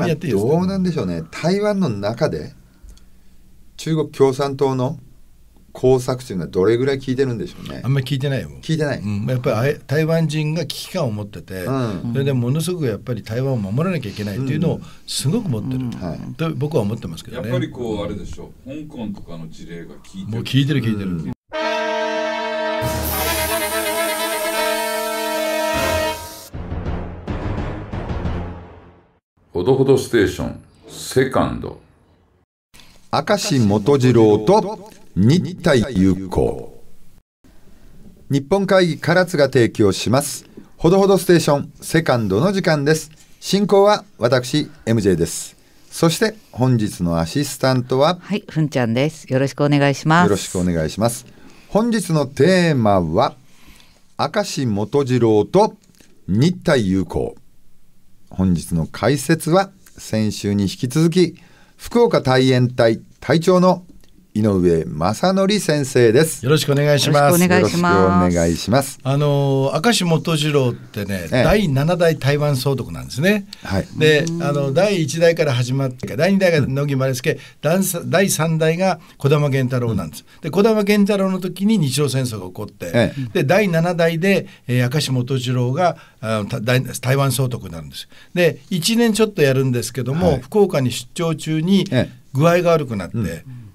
まあ、どうなんでしょうね台湾の中で中国共産党の工作というのはどれぐらい聞いてるんでしょうねあんまり聞いてないよ聞いてない、うん、やっぱり台湾人が危機感を持ってて、うん、それでものすごくやっぱり台湾を守らなきゃいけないっていうのをすごく持ってる、うんはい、と僕は思ってますけどねやっぱりこうあれでしょう香港とかの事例が聞いてるもう聞いてる聞いてる、ほどほどステーションセカンド明石元次郎と日体友好日本会議唐津が提供しますほどほどステーションセカンドの時間です進行は私 MJ ですそして本日のアシスタントははいふんちゃんですよろしくお願いしますよろしくお願いします本日のテーマは明石元次郎と日体友好本日の解説は先週に引き続き福岡大円隊隊長の井上正則先生ですよろしくお願いしますよろしくお願いしますあの明石元次郎ってね、ええ、第七代台湾総督なんですね、はい、であの第一代から始まって第二代が乃木丸助、第三代が児玉源太郎なんです、うん、で児玉源太郎の時に日露戦争が起こって、え、で第七代で、えー、明石元次郎が台湾総督になるんですで1年ちょっとやるんですけども、はい、福岡に出張中に具合が悪くなって、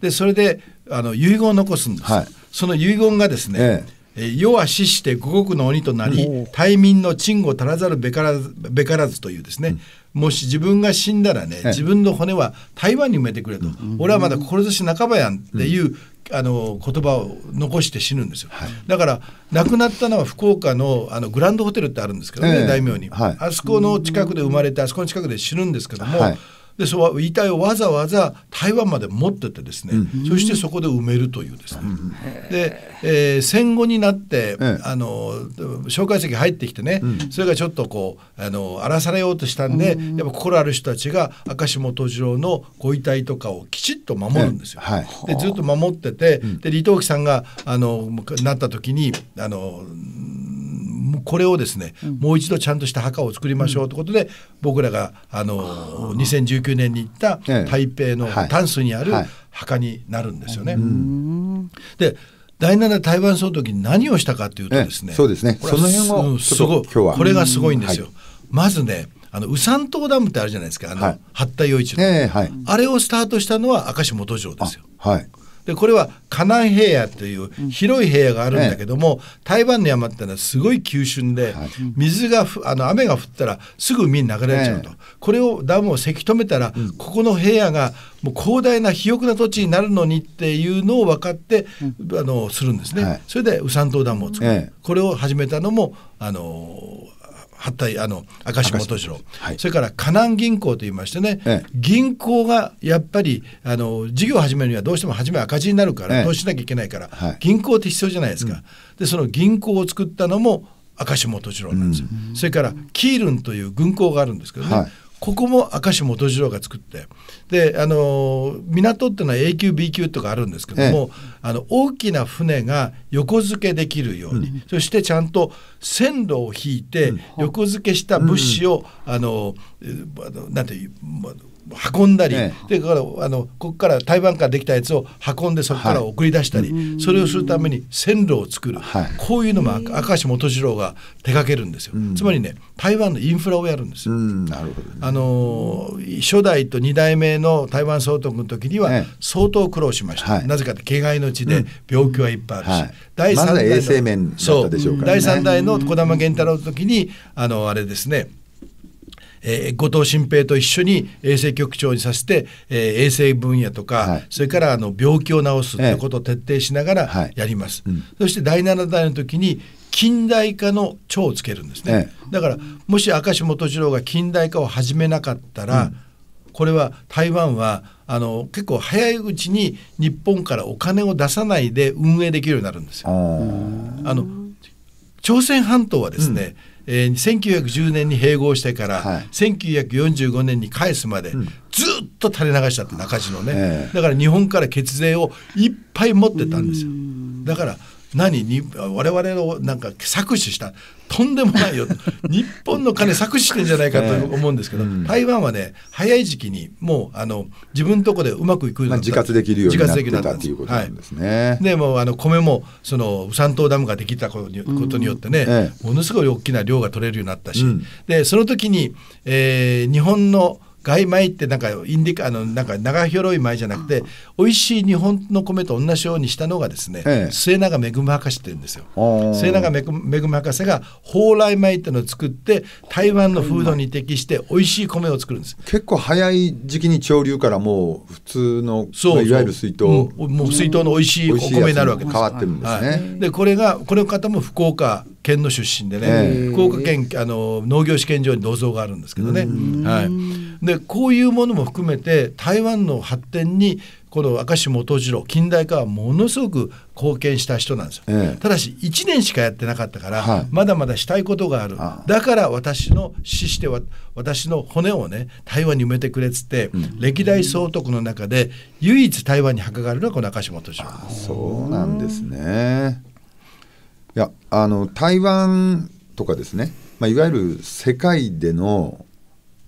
でそれであの遺言を残すんです、はい、その遺言がですね、ええ、世は死して五国の鬼となり大民の鎮護足らざるべからべからずというですね、うん、もし自分が死んだらね、自分の骨は台湾に埋めてくれと、うん、俺はまだ志半ばやんっていう、うん、あの言葉を残して死ぬんですよ、はい、だから亡くなったのは福岡のあのグランドホテルってあるんですけどね、えー、大名に、はい、あそこの近くで生まれてあそこの近くで死ぬんですけども、はいでそ遺体をわざわざ台湾まで持ってってですね、うん、そしてそこで埋めるというですね、うん、で、えー、戦後になって、ええ、あの蒋介石入ってきてね、うん、それがちょっとこうあの荒らされようとしたんで、やっぱ心ある人たちが明石元次郎のご遺体とかをきちっと守るんですよ。えはい、でずっと守ってて、で李登輝さんがあのなった時にあのこれをですね、うん、もう一度ちゃんとした墓を作りましょうということで、僕らがあのあ2019年に行った台北の淡水にある墓になるんですよね。で第7台湾総の時に何をしたかというとですね、そうですねこれその辺をすごいこれがすごいんですよ。はい、まずねあの、ウサンダムってあるじゃないですか、あの、はい、八田洋一の、えーはい、あれをスタートしたのは明石元城ですよ。はい。でこれは河南平野という広い平野があるんだけども、台湾の山ってのはすごい急峻で、水があの雨が降ったらすぐ海に流れちゃうと、これをダムをせき止めたら、ここの平野がもう広大な肥沃な土地になるのにっていうのを分かって、あのするんですね、それで右山島ダムを作る、これを始めたのもあの発対あの赤石元次郎、はい、それから河南銀行といいましてね、ええ、銀行がやっぱりあの事業を始めるにはどうしても初め赤字になるから、え、投資しなきゃいけないから、はい、銀行って必要じゃないですか、うん、でその銀行を作ったのも赤石元次郎なんですよ、うん、それからキールンという軍港があるんですけどね、はいここも明石元次郎が作ってであの港っていうのは A 級 B 級とかあるんですけども、ええ、あの大きな船が横付けできるように、うん、そしてちゃんと線路を引いて横付けした物資を、うん、あのなんていう運んだり、ええ、でからあのここから台湾からできたやつを運んでそこから送り出したり、はい、それをするために線路を作る、はい、こういうのも赤石元次郎が手掛けるんですよ、つまりね台湾のインフラをやるんですよ。なるほど、あの初代と2代目の台湾総督の時には相当苦労しました、え、なぜかってけがいの地で病気はいっぱいあるし、はい、第3代の、ま、衛生面だったでしょうか、ね、第三代の児玉源太郎の時にあのあれですねえー、後藤新平と一緒に衛生局長にさせて、えー、衛生分野とか、はい、それからあの病気を治すということを徹底しながらやります、えはいうん、そして第7代の時に近代化の長をつけるんですね、え、だからもし明石元次郎が近代化を始めなかったら、うん、これは台湾はあの結構早いうちに日本からお金を出さないで運営できるようになるんですよ。あの朝鮮半島はですね、うんえー、1910年に併合してから、はい、1945年に返すまで、うん、ずっと垂れ流しちゃった中地のね、えー、だから日本から血税をいっぱい持ってたんですよだから何に我々をなんか搾取したとんでもないよ 日本の金搾取してんじゃないかと思うんですけど、うん、台湾はね早い時期にもうあの自分のとこでうまくいくようなまあ、自活できるようになってたということなんですね。はい、でもあの米もその三島ダムができたことにことによってね、えものすごい大きな量が取れるようになったし、うん、でその時に、えー、日本の外米ってなんかインディカあのなんか長広い米じゃなくて、美味しい日本の米と同じようにしたのがですね、ええ、末永恵博士って言うんですよ末永恵博士が蓬莱米ってのを作って台湾の風土に適して美味しい米を作るんです結構早い時期に潮流からもう普通のそういわゆる水筒、うん、もう水筒の美味しいお米になるわけです変わってるんですね、はい、でこれがこの方も福岡県の出身でね、福岡県あの農業試験場に銅像があるんですけどね、はい、でこういうものも含めて台湾の発展にこの明石元次郎近代化はものすごく貢献した人なんですよ、えただし1年しかやってなかったから、はい、まだまだしたいことがあるだから私の死して私の骨をね台湾に埋めてくれっつって、うん、歴代総督の中で唯一台湾に墓があるのはこの明石元次郎そうなんですねいやあの台湾とかですね、まあ、いわゆる世界での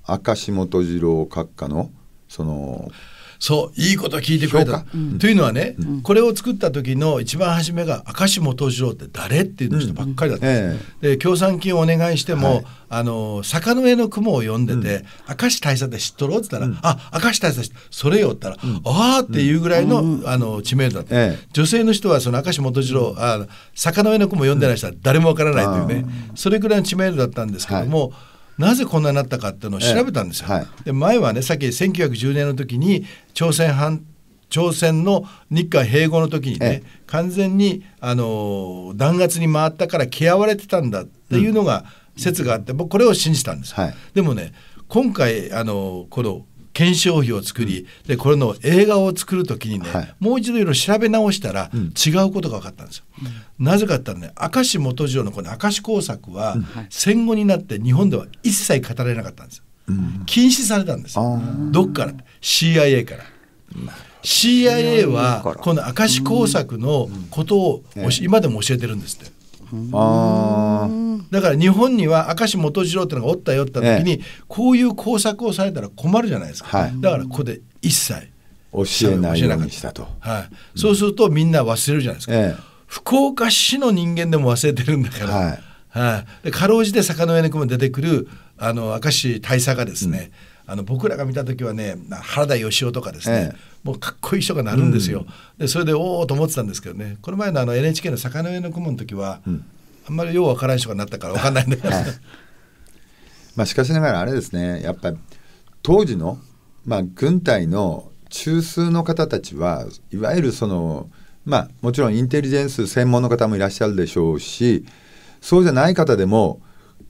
明石元次郎閣下のそのそういいこと聞いてくれた、うん、というのはね、うん、これを作った時の一番初めが明石元次郎って誰っていう人ばっかりだった、うん協賛金をお願いしても、はい、あの坂の上の雲を読んでて、明石大佐って知っとろうって言ったら「うん、あ明石大佐それよ」って言ったら「ああ」っていうぐらいの,、あの知名度だった、ええ、女性の人はその明石元次郎あ坂の上の雲を読んでない人は誰もわからないというね、それぐらいの知名度だったんですけども。はいなぜこんなになったかっていうのを調べたんですよ。えーはい、で前はねさっき1910年の時に朝鮮半朝鮮の日韓併合の時にね、えー、完全にあの弾圧に回ったから嫌われてたんだっていうのが説があって、僕これを信じたんです、はい、でもね今回あのこの検証費を作り、でこれの映画を作る時にね、はい、もう一度いろいろ調べ直したら、違うことが分かったんですよ。うん、なぜかってね明石元次郎のこの明石工作は、戦後になって日本では一切語られなかったんですよ。うん、禁止されたんですよ。どっから ?CIA から。CIA はこの明石工作のことを、今でも教えてるんですって。あだから日本には明石元次郎っていうのがおったよって時に、ええ、こういう工作をされたら困るじゃないですか、はい、だからここで一切教えないようにしたと、はい、そうするとみんな忘れるじゃないですか、え、福岡市の人間でも忘れてるんだから、はいはでかろうじて坂の上にも出てくるあの明石大佐がですね、うんあの僕らが見た時はね原田義雄とかですね、ええ、もうかっこいい人がなるんですよ、うん、でそれでおおと思ってたんですけどねこの前のあの NHK の「坂の上の雲」の時は、うん、あんまりようわからん人がなったからわかんないんだけど、ましかしながらあれですねやっぱり当時の、まあ、軍隊の中枢の方たちはいわゆるそのまあもちろんインテリジェンス専門の方もいらっしゃるでしょうしそうじゃない方でも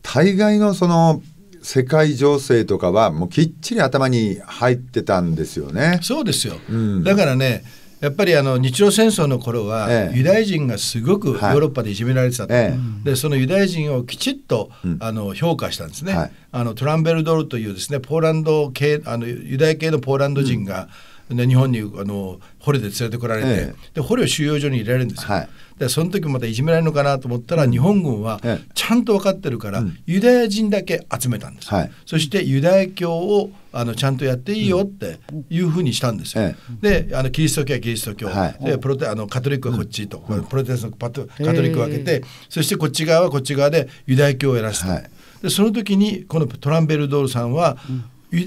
大概のその世界情勢とかはもうきっちり頭に入ってたんですよね。そうですよ、うん、だからねやっぱりあの日露戦争の頃は、ユダヤ人がすごくヨーロッパでいじめられてたと、はいでそのユダヤ人をきちっと、あの評価したんですね、はい、あのトランベルドルというですねポーランド系あのユダヤ系のポーランド人が、うんで日本にあの捕虜で連れてこられて、ええ、で捕虜収容所に入れられるんですよ、はい、でその時またいじめられるのかなと思ったら、日本軍はちゃんと分かってるから、ユダヤ人だけ集めたんです、はい、そしてユダヤ教をあのちゃんとやっていいよっていうふうにしたんですよ、であのキリスト教はキリスト教、はい、でプロテあのカトリックはこっちと、プロテスのパトカトリックを分けてそしてこっち側はこっち側でユダヤ教をやらせた、はい、でその時にこのトランベルドールさんは、うん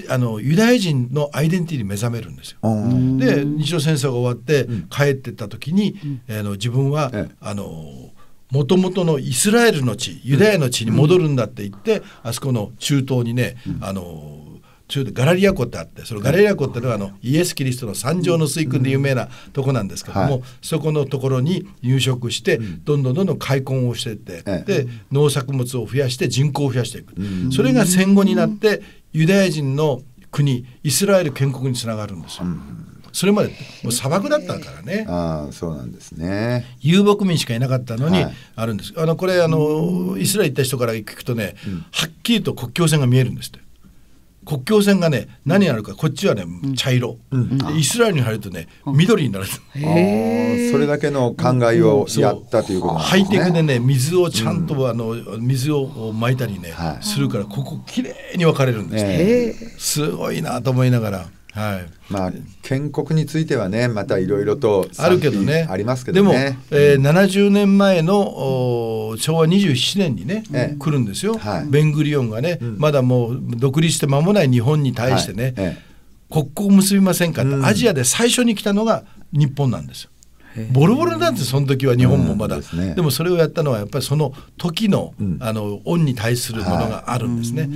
あのユダヤ人のアイデンティティに目覚めるんですよ。で日露戦争が終わって帰ってった時に、うん、あの自分は、ええ、あのもともとのイスラエルの地ユダヤの地に戻るんだって言って、あそこの中東にね、あの中でガラリア湖ってあってそのガラリア湖ってのはあのイエス・キリストの三条の水訓で有名なとこなんですけども、うんはい、そこのところに入植して、どんどんどんどん開墾をしてって、うん、で農作物を増やして人口を増やしていく、うん、それが戦後になってユダヤ人の国イスラエル建国につながるんですよ。それまでもう砂漠だったからね。ああ、そうなんですね。遊牧民しかいなかったのに、あるんです。はい、あの、これ、あの、イスラエル行った人から聞くとね、はっきりと国境線が見えるんですって。国境線がね何あるかこっちはね茶色、イスラエルに入るとね緑になる、うん、それだけの考えをやったということハイテクでね水をちゃんとあの水をまいたりね、するからここきれいに分かれるんですね、すごいなと思いながら。はい、まあ建国についてはねまたいろいろとあるけどねありますけど、ね、でも、えー、70年前の昭和27年にね、来るんですよ、はい、ベングリオンがね、うん、まだもう独立して間もない日本に対してね、はいえ、国交を結びませんかって、うん、アジアで最初に来たのが日本なんですよ。ボロボロなんてその時は日本もまだ、うんでね、でもそれをやったのはやっぱりその時の,、あの恩に対するものがあるんですね。は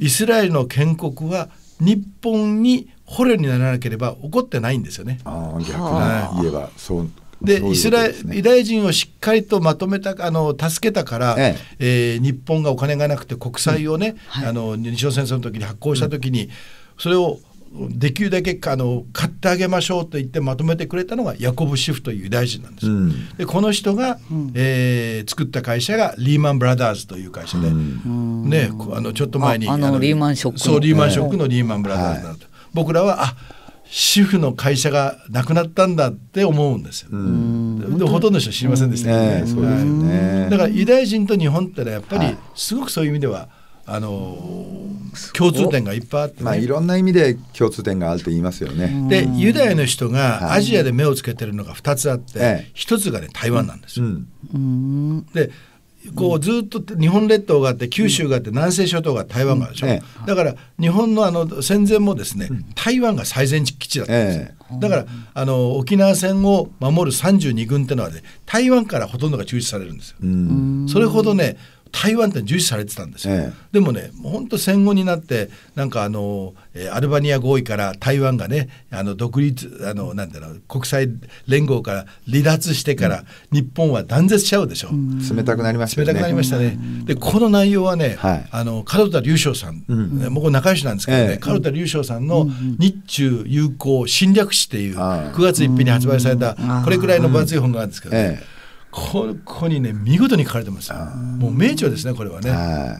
い、イスラエルの建国は日本に捕虜にならなければ怒ってないんですよね。あ逆に言えばそうで、ね、イスラエル人をしっかりとまとめたあの助けたから、えええー、日本がお金がなくて国債をね、うんはい、あの日露戦争の時に発行した時に、うん、それをできるだけあの買ってあげましょうと言ってまとめてくれたのがヤコブ・シフというユダヤ人なんです、うん、でこの人が、うん、えー、作った会社がリーマン・ブラザーズという会社で、うん、ね、あのちょっと前にあのリーマンショックそうリーマンショックのリーマン・ブラザーズなのと、はい、僕らはあ主婦の会社がなくなったんだって思うんですよ。でほとんどの人知りませんでしたねね、はい。だからユダヤ人と日本ってのはやっぱりすごくそういう意味では、はいあの共通点がいっぱいあって、ね、まあ、いろんな意味で共通点があると言いますよね。でユダヤの人がアジアで目をつけてるのが2つあって、はい、1つがね台湾なんですよ。うん、でこうずっと日本列島があって九州があって南西諸島が台湾があるでしょ、うんええ、だから日本のあの戦前もですね、うん、台湾が最前基地だったんですよ、え、だからあの沖縄戦を守る32軍っていうのはね台湾からほとんどが中止されるんですよ、うん、それほどね台湾って重視されてたんですよ、ええ、でもね本当戦後になってなんかあのアルバニア合意から台湾がねあの独立あのなんだろう国際連合から離脱してから、日本は断絶しちゃうでしょ、う冷たくなりましたね冷たくなりましたね、でこの内容はね、はい、あの門田隆翔さん、うん、僕仲良しなんですけどね、え、門田隆翔さんの日中友好侵略史っていう9月一日に発売されたこれくらいの分厚い本があるんですけどね、ここにね見事に書かれてますもう名著ですねこれはね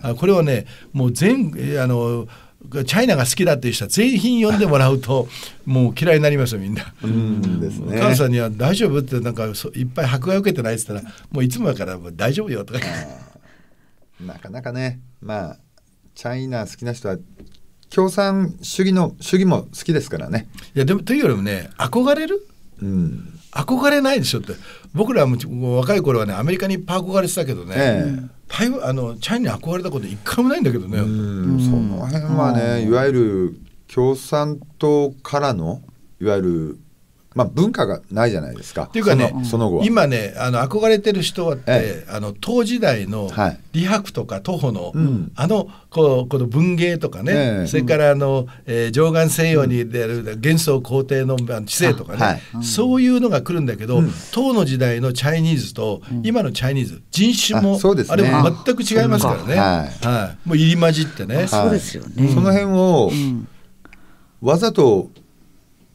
あこれはねもう全あのチャイナが好きだっていう人は全品読んでもらうと もう嫌いになりますよみんな。うんですね、お母さんには「大丈夫?」ってなんかいっぱい迫害受けてないっつったら「もういつもだから大丈夫よ」とか。なかなかねまあチャイナ好きな人は共産主義の主義も好きですからね。いやでもというよりもね憧れる、うん、憧れないでしょって僕らも若い頃はねアメリカにいっぱい憧れてたけどね、ええ、台湾あのチャイに憧れたこと一回もないんだけどねその辺はね、いわゆる共産党からのいわゆるまあ、文化がないじゃないですか。っていうかね、その後今ねあの憧れてる人はって、あの唐時代の李白とか徒歩の、あのこうこの文芸とかね、それからあの、えー、上岸西洋に出る幻想皇帝の知性とかね、そういうのが来るんだけど、唐の時代のチャイニーズと今のチャイニーズ人種もあ,、れも全く違いますからね、はいもう入り混じってね。そうですよね、その辺を、わざと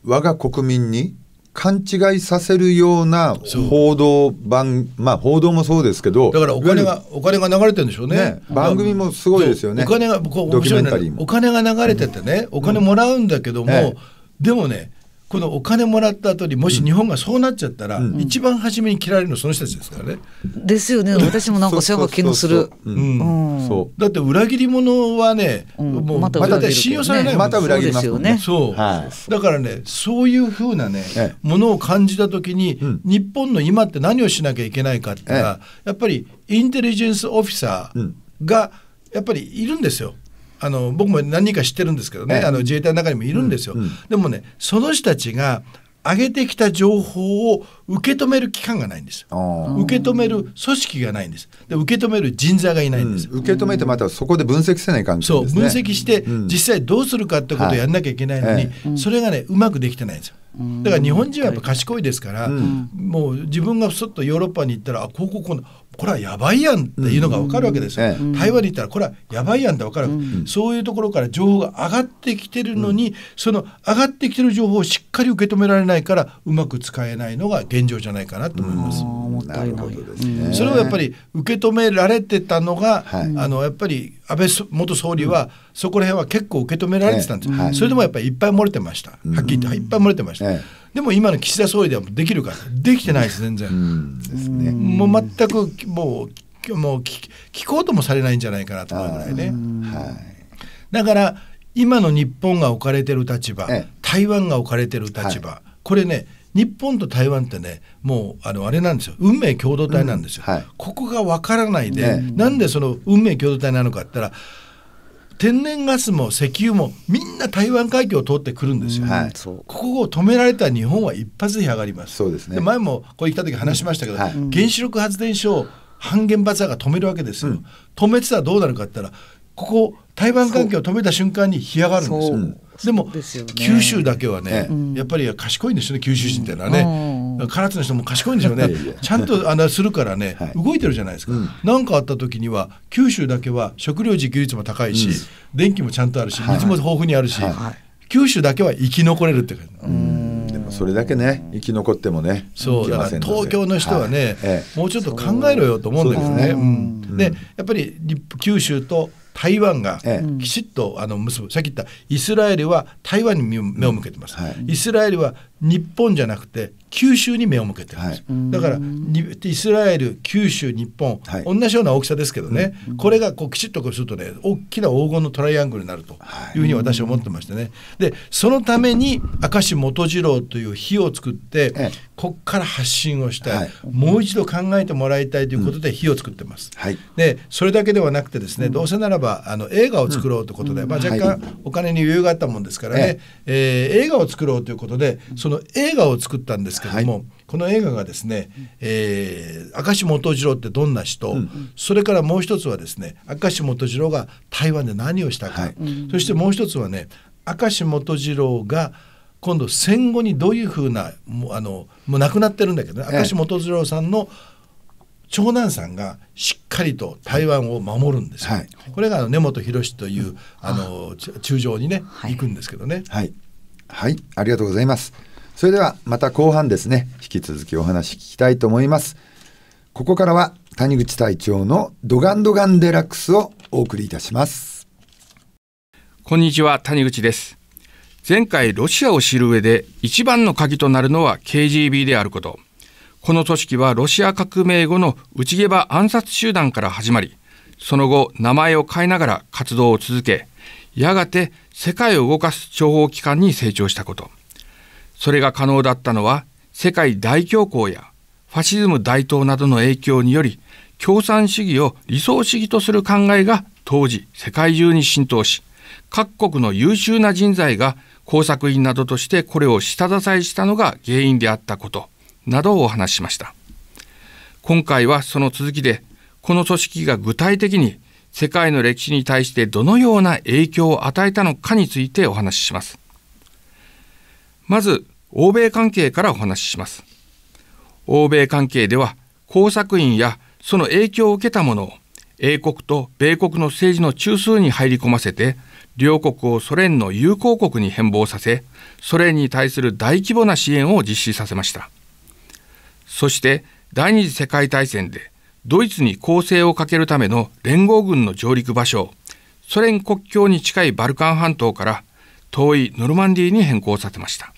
我が国民に勘違いさせるような報道番、まあ報道もそうですけど、だからお金がお金が流れてるんでしょうね。ね番組もすごいですよね。お金がこうお金が流れててね、お金もらうんだけども、うんでもね。このお金もらった後にもし日本がそうなっちゃったら、うん、一番初めに切られるのその人たちですからね。ですよね私もなんかそういう気のする。だって裏切り者はね、うん、もうまた信用されない、また裏切りますよね。そう、はい、だからねそういうふうなね、ええ、ものを感じた時に、うん、日本の今って何をしなきゃいけないかって、え、やっぱりインテリジェンスオフィサーがやっぱりいるんですよ。あの僕も何人か知ってるんですけどね、あの自衛隊の中にもいるんですよ。うんうん、でもねその人たちが上げてきた情報を受け止める機関がないんです受け止める組織がないんですで受け止める人材がいないんです、うん、受け止めてまたそこで分析せない感じ、ね、そう分析して実際どうするかってことをやんなきゃいけないのに、はい、それがねうまくできてないんですよだから日本人はやっぱ賢いですから、うん、もう自分がそっとヨーロッパに行ったらあこうこここれはやばいやんっていうのが分かるわけですよ、うん、台湾に行ったらこれはやばいやんって分かる、うん、そういうところから情報が上がってきてるのに、うん、その上がってきてる情報をしっかり受け止められないからうまく使えないのが現状じゃないかなと思います。なるほどですね、それをやっぱり受け止められてたのが、はい、あのやっぱり安倍元総理は、そこら辺は結構受け止められてたんです、はい、それでもやっぱりいっぱい漏れてましたはっきり言っていっぱい漏れてました。でも今の岸田総理ではできるかできてないです全然、うんね、もう全くもうもう聞聞こうともされないんじゃないかなと思うぐらいね、はい、だから今の日本が置かれてる立場、台湾が置かれてる立場、はい、これね日本と台湾ってねもうあのあれなんですよ運命共同体なんですよ、うんはい、ここが分からないで、ね、なんでその運命共同体なのかって言ったら天然ガスも石油もみんな台湾海峡を通ってくるんですよ、はい、ここを止められた日本は一発で上がりますそうですね前もこれ来た時話しましたけど、はい、原子力発電所を半原発が止めるわけですよ、うん、止めてたらどうなるかって言ったらここ台湾環境を止めた瞬間に干上がるんですよでも、ね、九州だけはね、やっぱり賢いんですよね九州人っていうのはね、唐津の人も賢いんですよね ちゃんとあのするからね、はい、動いてるじゃないですか何、うん、かあった時には九州だけは食料自給率も高いし、うん、電気もちゃんとあるし、水も豊富にあるし、はい、九州だけは生き残れるって感じ。それだけね生き残ってもねそうだから東京の人はね、はい、もうちょっと考えろよと思うんですね。で、ねうんやっぱり九州と台湾がきちっとあの結ぶ、さっき言ったイスラエルは台湾に目を向けてます、イスラエルは日本じゃなくて九州に目を向けてるんです、はい、だからイスラエル九州日本、はい、同じような大きさですけどね、うん、これがこうきちっとこうするとね大きな黄金のトライアングルになるというふうに私は思ってましてね、はい、でそのために明石元次郎という火を作ってこっから発信をしたい、もう一度考えてもらいたいということで火を作ってます、うん、でそれだけではなくてですね、うん、どうせならばあの映画を作ろうということで、まあ、若干お金に余裕があったもんですからね、ええー、映画を作ろうということでそのの映画を作ったんですけども、はい、この映画がですね、えー、明石元次郎ってどんな人、うん、それからもう一つはですね明石元次郎が台湾で何をしたか、はい、そしてもう一つはね明石元次郎が今度戦後にどういうふうなもうあのもう亡くなってるんだけどね、明石元次郎さんの長男さんがしっかりと台湾を守るんですよ、はい、これが根本博という、うん、あの中将にね行くんですけどね。はい、はい、ありがとうございます。それではまた後半ですね、引き続きお話聞きたいと思います。ここからは谷口隊長のドガンドガンデラックスをお送りいたします。こんにちは、谷口です。前回ロシアを知る上で一番の鍵となるのは KGB であること。この組織はロシア革命後の内毛場暗殺集団から始まり、その後名前を変えながら活動を続け、やがて世界を動かす諜報機関に成長したこと。それが可能だったのは世界大恐慌やファシズム大統などの影響により共産主義を理想主義とする考えが当時世界中に浸透し各国の優秀な人材が工作員などとしてこれを下支えしたのが原因であったことなどをお話ししました今回はその続きでこの組織が具体的に世界の歴史に対してどのような影響を与えたのかについてお話ししますまず欧米関係からお話しします。欧米関係では工作員やその影響を受けたものを英国と米国の政治の中枢に入り込ませて両国をソ連の友好国に変貌させソ連に対する大規模な支援を実施させましたそして第二次世界大戦でドイツに攻勢をかけるための連合軍の上陸場所をソ連国境に近いバルカン半島から遠いノルマンディーに変更させました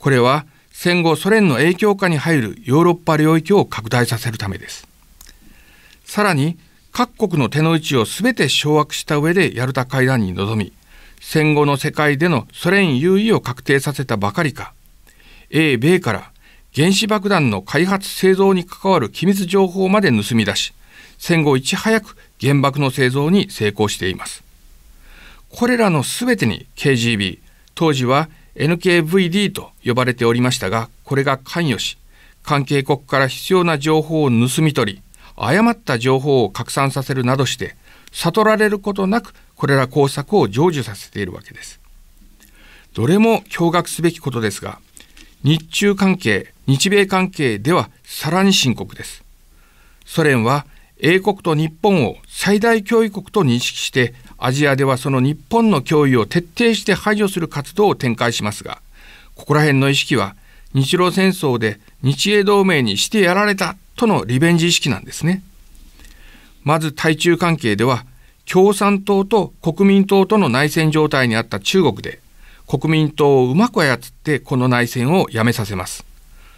これは戦後ソ連の影響下に入るヨーロッパ領域を拡大させるためです。さらに各国の手の内を全て掌握した上でヤルタ会談に臨み、戦後の世界でのソ連優位を確定させたばかりか、英米から原子爆弾の開発製造に関わる機密情報まで盗み出し、戦後いち早く原爆の製造に成功しています。これらの全てに KGB、当時は NKVD と呼ばれておりましたが、これが関与し、関係国から必要な情報を盗み取り、誤った情報を拡散させるなどして、悟られることなく、これら工作を成就させているわけです。どれも驚愕すべきことですが、日中関係、日米関係ではさらに深刻です。ソ連は英国と日本を最大脅威国と認識してアジアではその日本の脅威を徹底して排除する活動を展開しますが、ここら辺の意識は日露戦争で日英同盟にしてやられたとのリベンジ意識なんですね。まず対中関係では共産党と国民党との内戦状態にあった中国で国民党をうまく操ってこの内戦をやめさせます。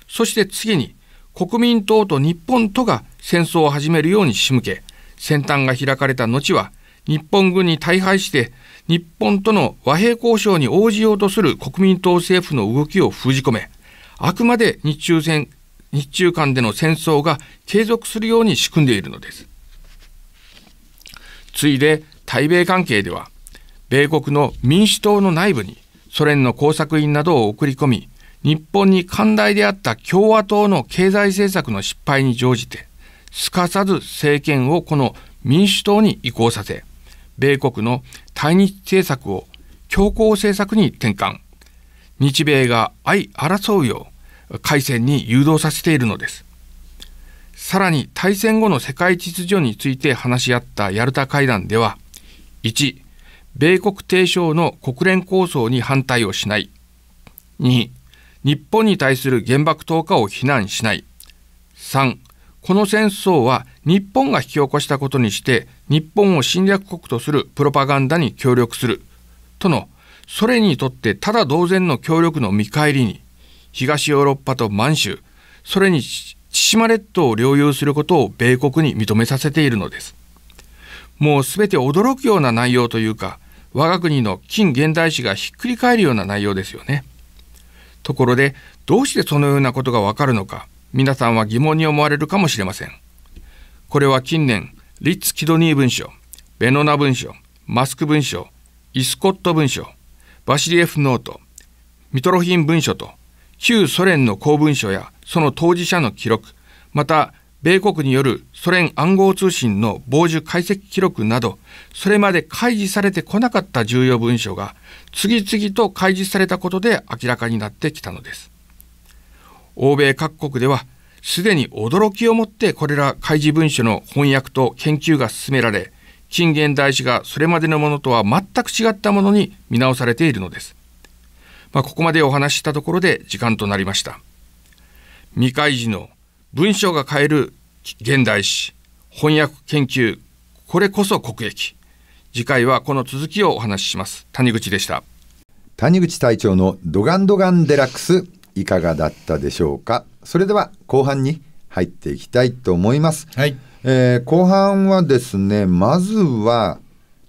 そして次に国民党と日本とが戦争を始めるように仕向け、先端が開かれた後は日本軍に大敗して日本との和平交渉に応じようとする国民党政府の動きを封じ込めあくまで日中戦日中間での戦争が継続するように仕組んでいるのです次いで対米関係では米国の民主党の内部にソ連の工作員などを送り込み日本に寛大であった共和党の経済政策の失敗に乗じてすかさず政権をこの民主党に移行させ米国の対日政策を強硬政策に転換日米が相争うよう海戦に誘導させているのですさらに大戦後の世界秩序について話し合ったヤルタ会談では1米国提唱の国連構想に反対をしない2日本に対する原爆投下を非難しない3この戦争は日本が引き起こしたことにして日本を侵略国とするプロパガンダに協力するとのソ連にとってただ同然の協力の見返りに東ヨーロッパと満州それに千島列島を領有することを米国に認めさせているのですもうすべて驚くような内容というか我が国の近現代史がひっくり返るような内容ですよねところでどうしてそのようなことがわかるのか皆さんは疑問に思われるかもしれません。これは近年、リッツ・キドニー文書、ベノナ文書、マスク文書、イスコット文書、バシリエフノート、ミトロヒン文書と、旧ソ連の公文書やその当事者の記録、また、米国によるソ連暗号通信の傍受解析記録など、それまで開示されてこなかった重要文書が、次々と開示されたことで明らかになってきたのです。欧米各国ではすでに驚きをもってこれら開示文書の翻訳と研究が進められ、近現代史がそれまでのものとは全く違ったものに見直されているのです。まあ、ここまでお話したところで時間となりました。未開示の文章が変える現代史、翻訳研究、これこそ国益。次回はこの続きをお話しします。谷口でした。谷口隊長のドガンドガンデラックス。いかがだったでしょうかそれでは後半に入っていきたいと思います、はいえー、後半はですねまずは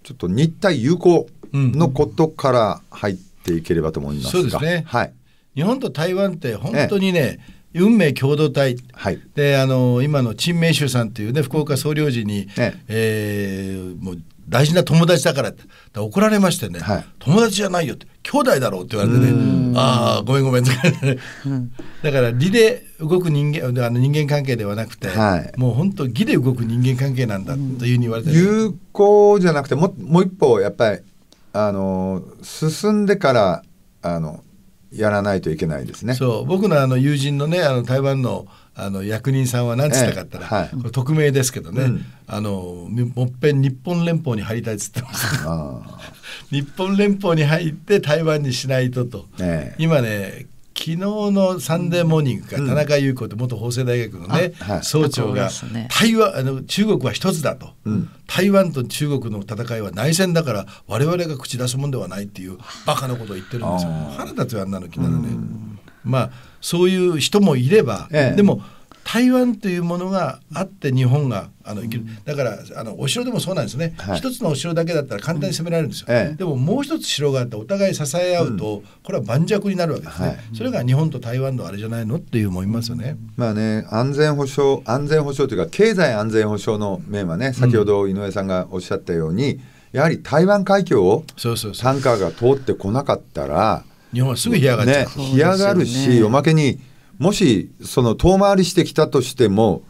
ちょっと日体友好のことから入っていければと思います、うん、そうですね、はい、日本と台湾って本当にね、ええ運命共同体、はい、であの今の陳明秀さんというね福岡総領事に、ねええー、もう大事な友達だからって怒られましてね、はい、友達じゃないよって兄弟だろうって言われてねああごめんごめんって、だから理で動く人間あの人間関係ではなくて、はい、もう本当義で動く人間関係なんだというふうに言われて、ね、有効じゃなくてももう一歩やっぱりあの進んでからあのやらないといけないですね。そう僕のあの友人のねあの台湾のあの役人さんは何つったかったら、ええはい、匿名ですけどね、うん、あのもっぺん日本連邦に入りたいっつってまし 日本連邦に入って台湾にしないとと、え、今ね昨日の「サンデーモーニングか」田中裕子って元法政大学のね、うん総長が、台湾あの中国は一つだと、うん、台湾と中国の戦いは内戦だから我々が口出すもんではないっていうバカなことを言ってるんですよ腹立つよあんなの気なのね。まあそういう人もいれば、ええ、でも台湾というものがあって日本があの生きる、だからあのお城でもそうなんですね、はい、一つのお城だけだったら簡単に攻められるんですよ、ええ、でももう一つ城があってお互い支え合うと、うん、これは盤石になるわけですね、はい、それが日本と台湾のあれじゃないのっていう思いますよね。まあね安全保障安全保障というか経済安全保障の面はね先ほど井上さんがおっしゃったように、うん、やはり台湾海峡をタンカーが通ってこなかったら。そうそうそう日本はすぐ冷やがっちゃう、ね、干上がるし、ね、おまけにもしその遠回りしてきたとしても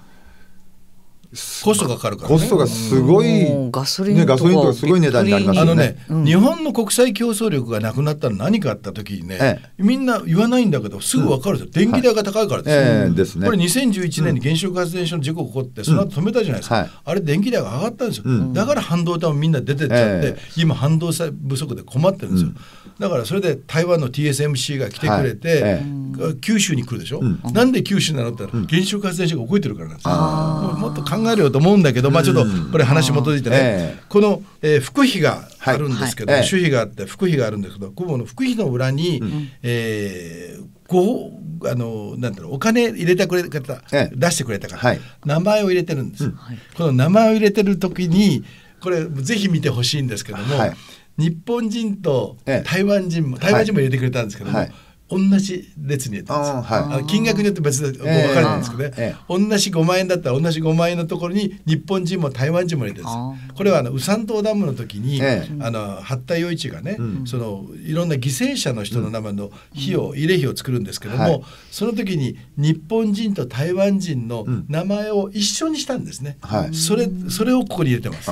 コストがかかるから、ね、コストがすごい、ガソリンとか、ね、ガソリンとかすごい値段になりますねあのね、うん、日本の国際競争力がなくなったら何かあった時にね、ええ、みんな言わないんだけどすぐ分かるんですよ、うん、電気代が高いからですよ、はいえですね、これ2011年に原子力発電所の事故が起こってその後止めたじゃないですか、はい、あれ電気代が上がったんですよ、だから半導体もみんな出てっちゃって、今半導体不足で困ってるんですよ、だからそれで台湾の TSMC が来てくれて、はい、九州に来るでしょ、うん、なんで九州なのって言ったら原子力発電所が動いてるからなんですよもっと考えるよと思うんだけど、まあちょっとこれ話もとづいてね、この、えー、副費があるんですけど、主費があって福費があるんですけど、この副費の裏に、うん、えー、ごあのなんだろうお金入れてくれた方、ええ、出してくれた方、はい、名前を入れてるんです、うん、この名前を入れてる時にこれぜひ見てほしいんですけども、はい、日本人と台湾人も、え、台湾人も入れてくれたんですけども、はい同じ列にはい、金額によって別で分かれてるんですけどね、えー、同じ5万円だったら同じ5万円のところに日本人も台湾人もいるんですこれはあのウ三島ダムの時に、えー、あの八田洋一がね、うん、そのいろんな犠牲者の人の名前の費用、うん、慰霊費を作るんですけども、はい、その時に日本人と台湾人の名前を一緒にしたんですね、うんそれそれをここに入れてます。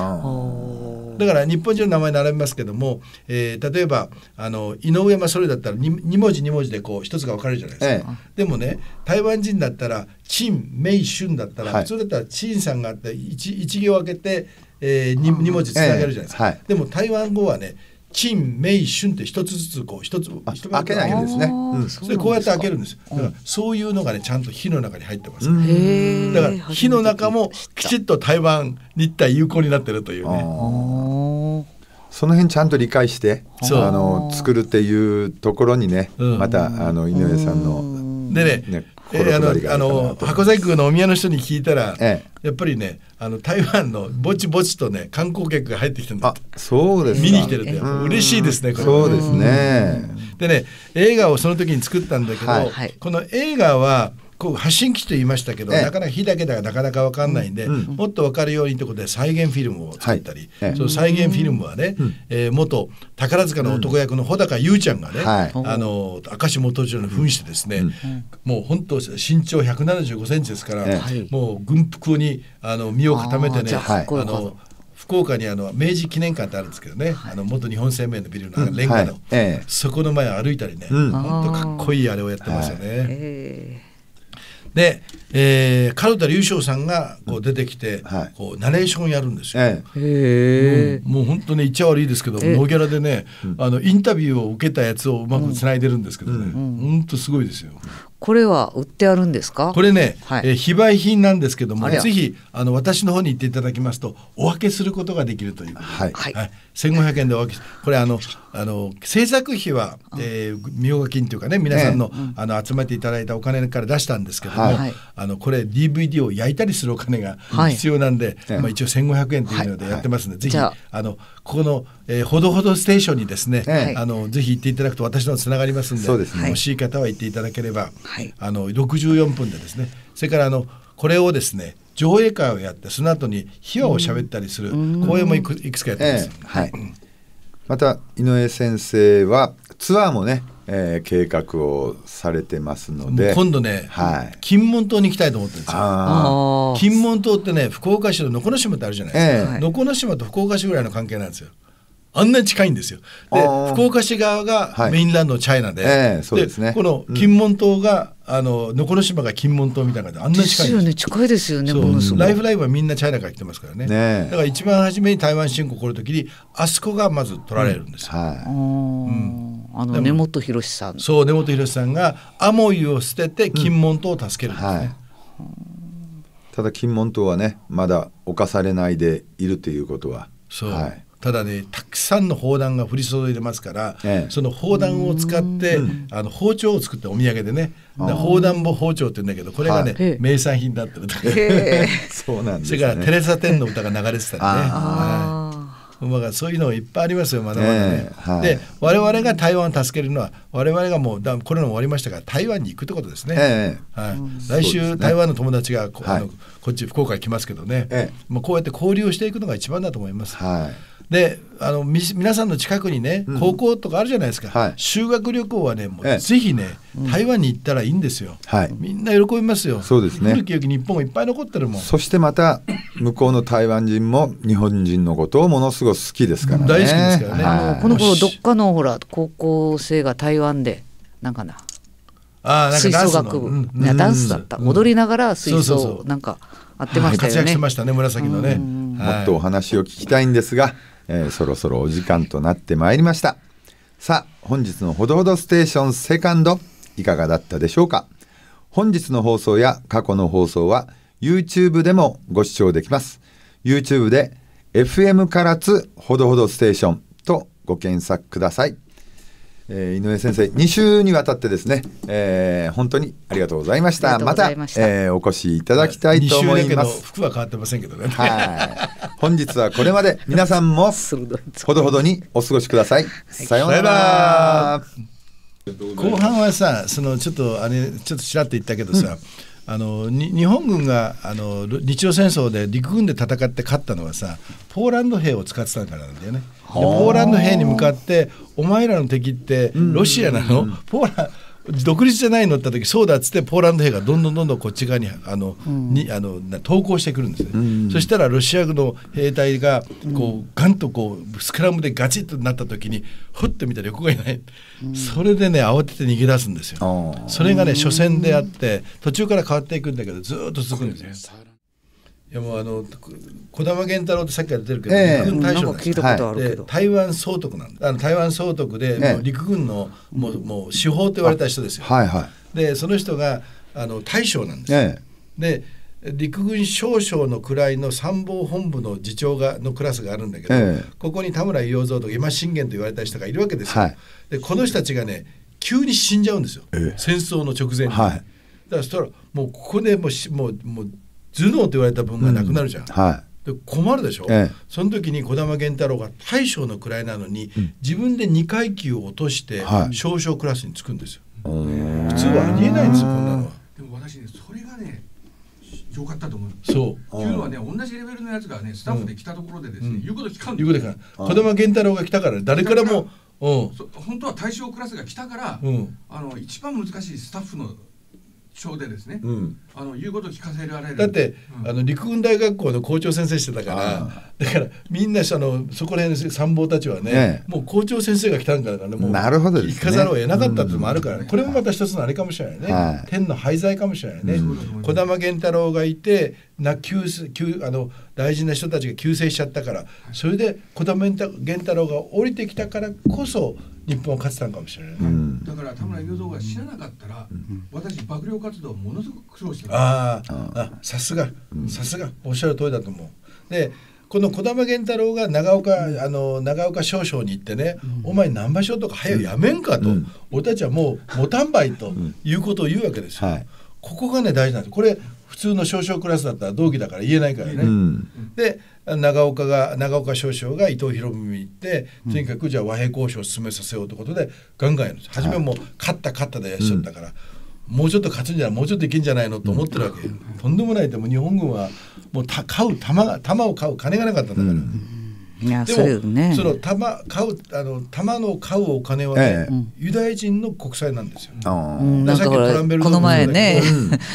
だから日本人の名前並べますけども、えー、例えばあの井上正則だったら 2, 文字2文字でこう一つが分かれるじゃないですか、ええ、でもね台湾人だったら陳明春だったら、はい、普通だったら陳さんがあって 1, 1行開けて、えー、2, 2文字つなげるじゃないですか、はい、でも台湾語はね陳明春って一つずつこう一つ開けないんですね。うそれこうやって開けるんです。だからそういうのがねちゃんと火の中に入ってます。だから火の中もきちっと台湾日体友好になってるというね。その辺ちゃんと理解してあの作るっていうところにね、またあの井上さんのでね、えー、あのあの箱崎空のお宮の人に聞いたら、ええ、やっぱりねあの台湾のぼちぼちとね観光客が入ってきてるんだあそうです見に来てるって嬉しいですねこれそうですねでね映画をその時に作ったんだけど、はい、この映画はこう発信機と言いましたけど、ええ、なかなか火だけではなかなか分かんないんで、うんうん、もっと分かるようにということで再現フィルムを作ったり、はい、その再現フィルムはね、うん、えー、元宝塚の男役の穂高優ちゃんがね、うん、あの明石元城に扮してですね、もう本当身長1 7 5ンチですから、もう軍服にあの身を固めてねあの福岡にあの明治記念館ってあるんですけどね、はい、あの元日本生命のビルのレンガの、はい、そこの前歩いたりね、うん、ほんとかっこいいあれをやってますよね。はいえーで、えー、門田隆翔さんがこう出てきて、はい、こうナレーションやるんですよ。ええ、もう本当ね言っちゃ悪いですけど、ええ、ノーギャラでね、あのインタビューを受けたやつをうまくつないでるんですけどね、本当、うん、ほんすごいですよ。これは売ってあるんですかこれね、はい、えー、非売品なんですけどもぜひあの私の方に行っていただきますとお分けすることができるというはい、はい、1500円でお分けこれあのあの制作費は、えー、みょうが金というかね皆さんのえあの集めていただいたお金から出したんですけども、はい、あのこれ DVD を焼いたりするお金が必要なんで、はい、まあ、一応1500円というのでやってますんで、ぜひあのここの、えー、ほどほどステーションにですね、ええ、あのぜひ行っていただくと私のつながりますんでそです、ね、欲しい方は行っていただければ、はい、あの64分でですねそれからあのこれをですね上映会をやってその後に秘話を喋ったりする公演もいくいくつかやってます、ええ、はい、また井上先生はツアーもねえー、計画をされてますので今度ね、はい、金門島に行きたいと思ってるんですよ金門島ってね福岡市と能古島ってあるじゃないですか、能、え、古、ー、島と福岡市ぐらいの関係なんですよあんなに近いんですよで福岡市側がメインランドのチャイナではい、えー、で、ね、この金門島があの残り島が金門島みたいな感じであんな近いですよね近いですよねものすごいライフライブはみんなチャイナから来てますからね、ね、だから一番初めに台湾侵攻来る時にあそこがまず取られるんですよ、うん、はいうん、あの根本博さんそう根本博さんがアモイを捨てて金門島を助けるんですね、うんはい、ただ金門島はねまだ侵されないでいるということはそう、はいただねたくさんの砲弾が降り注いでますから、ええ、その砲弾を使って、あの包丁を作ってお土産でね砲弾も包丁って言うんだけどこれがね、はい、名産品だったりとかそうなんです、れからテレサ・テンの歌が流れてたりね。はいまあ、そういうのいっぱいありますよまだまだね。えーはい、で我々が台湾を助けるのは我々がもうだコロナも終わりましたから台湾に行くってことですね。えー、はい、来週、ね、台湾の友達がこはい、あのこっち福岡に来ますけどね、えー、まあ、こうやって交流していくのが一番だと思います。はいであのみ皆さんの近くにね高校とかあるじゃないですか、はい、修学旅行はねもうぜひね、うん、台湾に行ったらいいんですよ、はい、みんな喜びますよそうですね古き良き日本がいっぱい残ってるもんそしてまた向こうの台湾人も日本人のことをものすごく好きですからね大好きですからね、はい、この頃どっかのほら高校生が台湾でなんかなあなんか吹奏楽部、うん、ダンスだった、うん、踊りながら吹奏なんかあってましたよね、活躍しましたね紫のね、もっとお話を聞きたいんですがえー、そろそろお時間となってまいりました。さあ、本日のほどほどステーションセカンド、いかがだったでしょうか本日の放送や過去の放送は YouTube でもご視聴できます。YouTube で FM からつほどほどステーションとご検索ください。えー、井上先生2週にわたってですね、えー、本当にありがとうございましたまた、えー、お越しいただきたいと思います、はい、服は変わってませんけどねはい本日はこれまで皆さんもほどほどにお過ごしください、さようなら後半はさそのちょっとあれちょっとちらっと言ったけどさ、うんあの日本軍があの日露戦争で陸軍で戦って勝ったのはさポーランド兵を使ってたからなんだよね。ポーランド兵に向かってお前らの敵ってロシアなの、うんうん、ポーラ独立じゃないのって時そうだっつってポーランド兵がどんどんどんどんこっち側にあの、うん、にあの投降してくるんですね、うん、そしたらロシア軍の兵隊がこうガンとこうスクラムでガチッとなった時にふって見たら横がいない、それでね慌てて逃げ出すんですよそれがね初戦であって途中から変わっていくんだけどずっと続くんですよ。いやもうあの児玉源太郎ってさっきから出てるけど、えー、陸軍大将なんです、はい、台湾総督なんあの台湾総督で、えー、陸軍のもうもう司法と言われた人ですよ。はいはい、でその人があの大将なんです。ええ、で陸軍少将の位の参謀本部の次長がのクラスがあるんだけど、ええ、ここに田村洋三とか今信玄と言われた人がいるわけですよ。はい、でこの人たちがね急に死んじゃうんですよ、ええ、戦争の直前に。はい、だからそしたらもうここでもしもうもう頭脳って言われた分がなくなるじゃん、はいで困るでしょ、ええ、その時に児玉源太郎が大将の位なのに、うん、自分で2階級を落として少々クラスにつくんですよ、普通はありえないんですよこんなのはでも私ねそれがねよかったと思うそういうのはね同じレベルのやつがねスタッフで来たところでですね、うん、言うこと聞かん言うこと聞かん児玉源太郎が来たから誰からもうん、本当は対象クラスが来たから、うん、あの一番難しいスタッフの賞でですね、うん、あの言うこと聞かせられるだって、うん、あの陸軍大学校の校長先生してたからだからみんなそのそこら辺の参謀たちはね、ね、もう校長先生が来たんからねもうなるほど、ね、聞かざるを得なかったってのもあるからね、ねこれもまた一つのあれかもしれないね、はい、天の廃材かもしれないね、うん、児玉源太郎がいてな救救あの大事な人たちが救世しちゃったからそれで児玉源太郎が降りてきたからこそ日本は勝てたんかもしれない、うん、だから田村雄三が死ななかったら、うん、私幕僚活動ものすごく苦労してああさすがさすがおっしゃる通りだと思うでこの児玉源太郎が長岡、あの長岡少将に行ってね、うん、お前難波所とか早くやめんかと、うん、俺たちはもうもたんばいということを言うわけですよ、はい、ここがね大事なんですこれ普通の少将クラスだったら同期だから言えないからね、うん、で長岡が長岡少将が伊藤博文に行ってとにかくじゃあ和平交渉を進めさせようということでガンガンやるんです初めも勝った勝ったでいらっしゃったから、もうちょっと勝つんじゃないもうちょっといけんじゃないのと思ってるわけ、とんでもないでも日本軍はもうた買う弾が弾を買う金がなかったんだから。やでも、ね、その玉買うあの玉の買うお金はね、ええ、ユダヤ人の国債なんですよ、ね。あさっきこの前ね、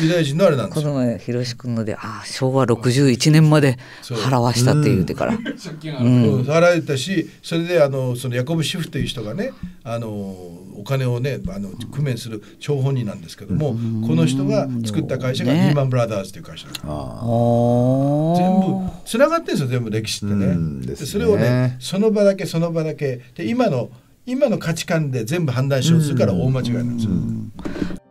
ユダヤ人のあれなんですよ。この前広志君ので、あ昭和六十一年まで払わしたって言うてから、うん、払えたし、それであのそのヤコブシフという人がね、あのお金をねあの工面する張本人なんですけども、うん、この人が作った会社がリーマンブラザーズという会社。ね、全部繋がってるんですよ全部歴史ってね。うんそれをねその場だけその場だけで今の今の価値観で全部判断しようとするから大間違いなんですよ。